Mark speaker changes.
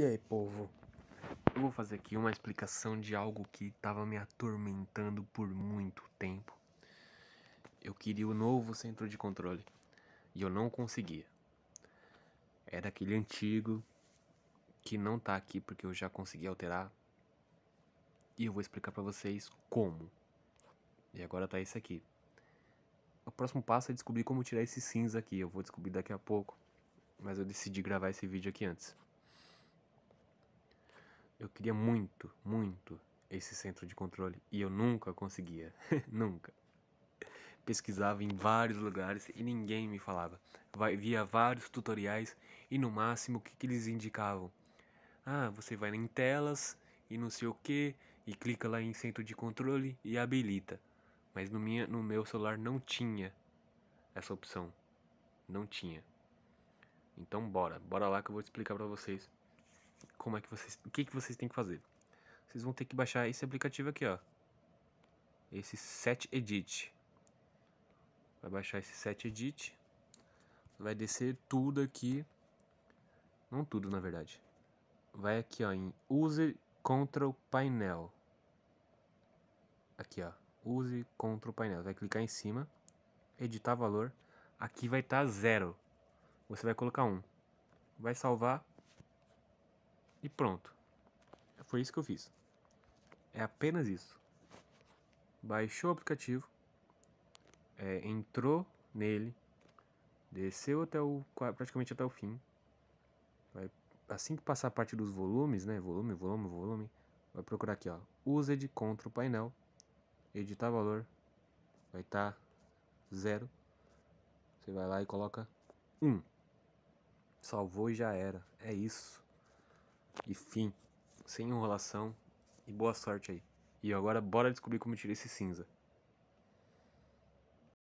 Speaker 1: E aí, povo? Eu vou fazer aqui uma explicação de algo que estava me atormentando por muito tempo. Eu queria o novo centro de controle e eu não conseguia. Era é aquele antigo que não tá aqui porque eu já consegui alterar. E eu vou explicar para vocês como. E agora tá esse aqui. O próximo passo é descobrir como tirar esse cinza aqui. Eu vou descobrir daqui a pouco. Mas eu decidi gravar esse vídeo aqui antes. Eu queria muito, muito esse centro de controle e eu nunca conseguia, nunca. Pesquisava em vários lugares e ninguém me falava. Vai, via vários tutoriais e no máximo o que, que eles indicavam? Ah, você vai em telas e não sei o que e clica lá em centro de controle e habilita. Mas no, minha, no meu celular não tinha essa opção. Não tinha. Então bora, bora lá que eu vou explicar para vocês como é que vocês, o que que vocês têm que fazer. Vocês vão ter que baixar esse aplicativo aqui, ó. Esse Set Edit. Vai baixar esse Set Edit. Vai descer tudo aqui. Não tudo, na verdade. Vai aqui, ó, em Use Control Painel. Aqui, ó. Use Control Painel. Vai clicar em cima. Editar valor. Aqui vai estar tá zero. Você vai colocar um. Vai salvar e pronto. Foi isso que eu fiz. É apenas isso. Baixou o aplicativo, é, entrou nele, desceu até o praticamente até o fim. Vai, assim que passar a parte dos volumes, né? Volume, volume, volume, vai procurar aqui, ó. de contra o painel, editar valor, vai estar tá zero. Você vai lá e coloca 1. Um. Salvou e já era. É isso e fim, sem enrolação e boa sorte aí. E agora bora descobrir como tirar esse cinza.